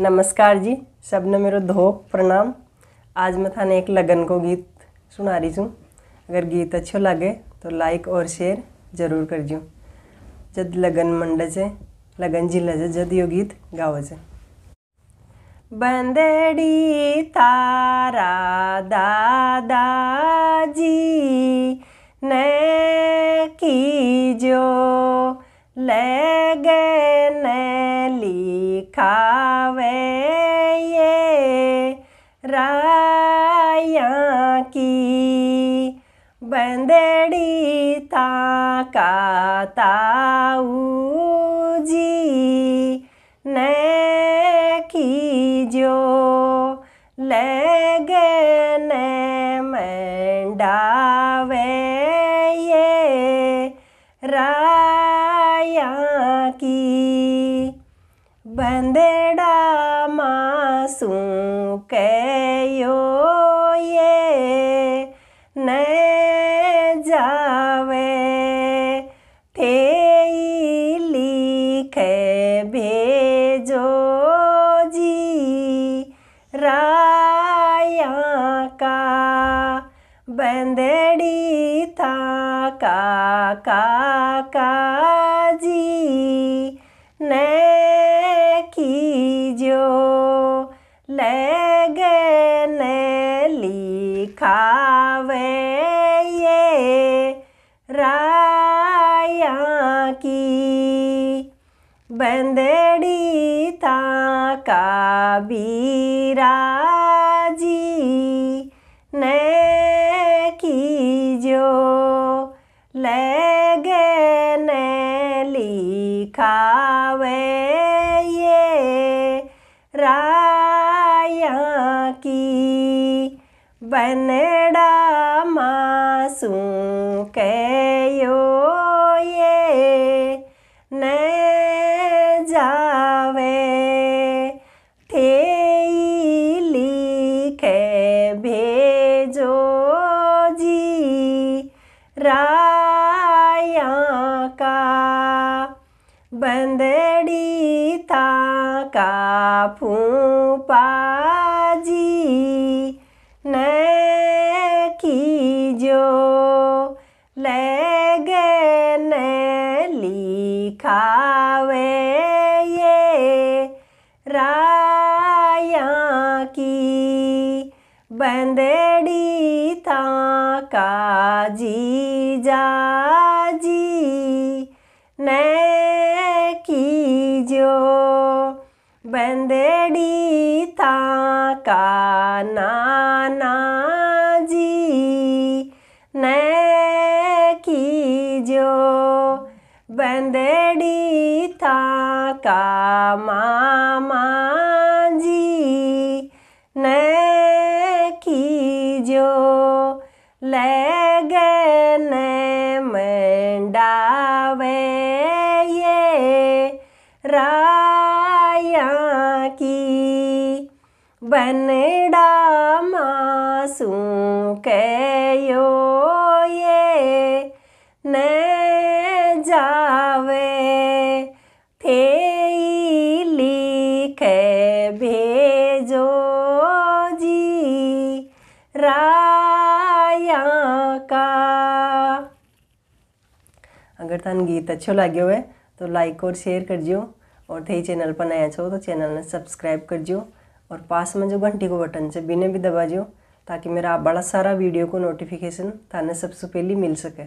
नमस्कार जी सब ने मेरे धोप प्रणाम आज मैं थाने एक लगन को गीत सुना रही हूँ अगर गीत अच्छो लगे तो लाइक और शेयर जरूर कर जो जद लगन मंड से लगन जी से जद यो गीत गाव से बंदड़ी तारा दादा जी ने की जो ले राया की बंदड़ी ताऊ जी ने की जो लगने मंडावे ये राया की बंदे શું કયો એ ને જાવે તે લીખે ભેજો જી રાયા કા બંદડી થા કા કાકાજી खावे ये राया की बंदड़ी था काबीरा जी ने जो लगे ने लिखावे बनड़ा मासू कयो ये न जावे थे लिखे भेजो जी राया का बंदड़ी था का फूपा जी नै ताका जी जा जी ने की जो बंदेड़ी ताका का नाना जी ने की जो बंदेड़ी ताका मामा गने मंडावे ये राया की बनडा मासू कयो ये न जावे थे लिखे भे अगर तुम गीत अच्छो लगे हुए तो लाइक और शेयर करिजो और थे चैनल पर नया छो तो चैनल ने सब्सक्राइब कर जो और पास में जो घंटी को बटन से बिने भी दबा जो ताकि मेरा बड़ा सारा वीडियो को नोटिफिकेशन थाने सबसे पहले मिल सके